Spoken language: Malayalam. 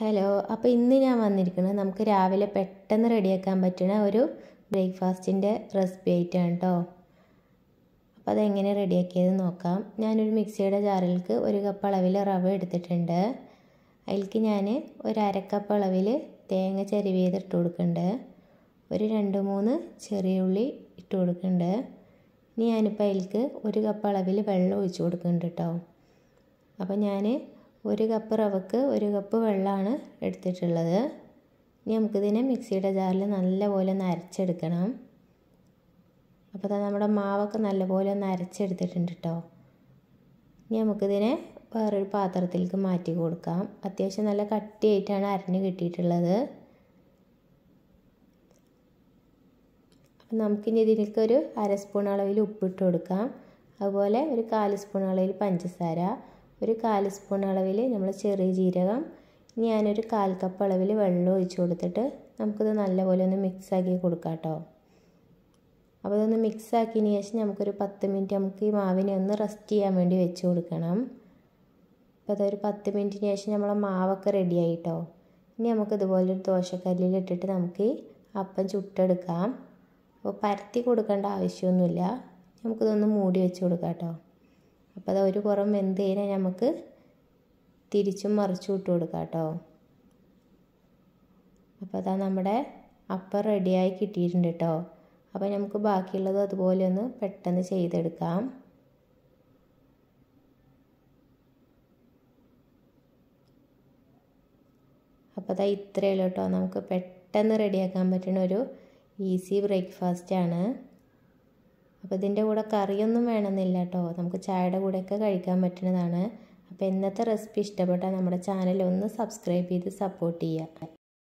ഹലോ അപ്പോൾ ഇന്ന് ഞാൻ വന്നിരിക്കുന്നത് നമുക്ക് രാവിലെ പെട്ടെന്ന് റെഡിയാക്കാൻ പറ്റുന്ന ഒരു ബ്രേക്ക്ഫാസ്റ്റിൻ്റെ റെസിപ്പി ആയിട്ടാണ് കേട്ടോ അപ്പോൾ അതെങ്ങനെ റെഡിയാക്കിയത് നോക്കാം ഞാനൊരു മിക്സിയുടെ ജാറിലേക്ക് ഒരു കപ്പ് അളവിൽ റവ എടുത്തിട്ടുണ്ട് അതിലേക്ക് ഞാൻ ഒരു അരക്കപ്പ് അളവിൽ തേങ്ങ ചരിവ് ചെയ്ത് ഇട്ട് കൊടുക്കുന്നുണ്ട് ഒരു രണ്ട് മൂന്ന് ചെറിയ ഉള്ളി ഇട്ട് കൊടുക്കുന്നുണ്ട് ഇനി ഞാനിപ്പോൾ അതിലേക്ക് ഒരു കപ്പ് അളവിൽ വെള്ളം ഒഴിച്ച് കൊടുക്കുന്നുണ്ട് കേട്ടോ അപ്പോൾ ഞാൻ ഒരു കപ്പ് റവക്ക് ഒരു കപ്പ് വെള്ളമാണ് എടുത്തിട്ടുള്ളത് ഇനി നമുക്കിതിനെ മിക്സിയുടെ ജാറിൽ നല്ലപോലെ ഒന്ന് അരച്ചെടുക്കണം അപ്പോൾ നമ്മുടെ മാവൊക്കെ നല്ലപോലെ ഒന്ന് അരച്ചെടുത്തിട്ടുണ്ട് കേട്ടോ ഇനി നമുക്കിതിനെ വേറൊരു പാത്രത്തിലേക്ക് മാറ്റി കൊടുക്കാം അത്യാവശ്യം നല്ല കട്ടിയായിട്ടാണ് അരഞ്ഞ് കിട്ടിയിട്ടുള്ളത് അപ്പം നമുക്കിനി ഇതിലേക്ക് ഒരു അര സ്പൂൺ അളവിൽ ഉപ്പിട്ട് കൊടുക്കാം അതുപോലെ ഒരു കാല് സ്പൂൺ അളവിൽ പഞ്ചസാര ഒരു കാൽ സ്പൂൺ അളവിൽ നമ്മൾ ചെറിയ ജീരകം ഞാനൊരു കാൽ കപ്പ് അളവിൽ വെള്ളം ഒഴിച്ച് കൊടുത്തിട്ട് നമുക്കിത് നല്ലപോലെ ഒന്ന് മിക്സാക്കി കൊടുക്കാം കേട്ടോ അപ്പോൾ ഇതൊന്ന് മിക്സാക്കിയതിന് ശേഷം നമുക്കൊരു പത്ത് മിനിറ്റ് നമുക്ക് ഈ മാവിനെ ഒന്ന് റെസ്റ്റ് ചെയ്യാൻ വേണ്ടി വെച്ച് കൊടുക്കണം അപ്പോൾ അതൊരു പത്ത് മിനിറ്റിന് ശേഷം നമ്മളെ മാവൊക്കെ റെഡിയായി കേട്ടോ ഇനി നമുക്ക് ഇതുപോലെ ഒരു ദോശക്കല്ലിൽ ഇട്ടിട്ട് നമുക്ക് അപ്പം ചുട്ടെടുക്കാം അപ്പോൾ പരത്തി കൊടുക്കേണ്ട ആവശ്യമൊന്നുമില്ല നമുക്കിതൊന്ന് മൂടി വെച്ച് കൊടുക്കാം കേട്ടോ അപ്പോൾ അത് ഒരു പുറം വെന്ത് കഴിഞ്ഞാൽ നമുക്ക് തിരിച്ചും മറിച്ചും ഇട്ട് കൊടുക്കാം കേട്ടോ അപ്പോൾ അതാ നമ്മുടെ അപ്പം റെഡിയായി കിട്ടിയിട്ടുണ്ട് കേട്ടോ അപ്പോൾ നമുക്ക് ബാക്കിയുള്ളത് അതുപോലെ ഒന്ന് പെട്ടെന്ന് ചെയ്തെടുക്കാം അപ്പോൾ അതാ ഇത്രയല്ലോ ഉള്ളൂ കേട്ടോ നമുക്ക് പെട്ടെന്ന് റെഡിയാക്കാൻ പറ്റുന്ന ഒരു ഈസി ബ്രേക്ക്ഫാസ്റ്റ് ആണ് അപ്പോൾ ഇതിൻ്റെ കൂടെ കറിയൊന്നും വേണമെന്നില്ല കേട്ടോ നമുക്ക് ചായയുടെ കൂടെയൊക്കെ കഴിക്കാൻ പറ്റുന്നതാണ് അപ്പോൾ ഇന്നത്തെ റെസിപ്പി ഇഷ്ടപ്പെട്ടാൽ നമ്മുടെ ചാനൽ ഒന്ന് സബ്സ്ക്രൈബ് ചെയ്ത് സപ്പോർട്ട് ചെയ്യുക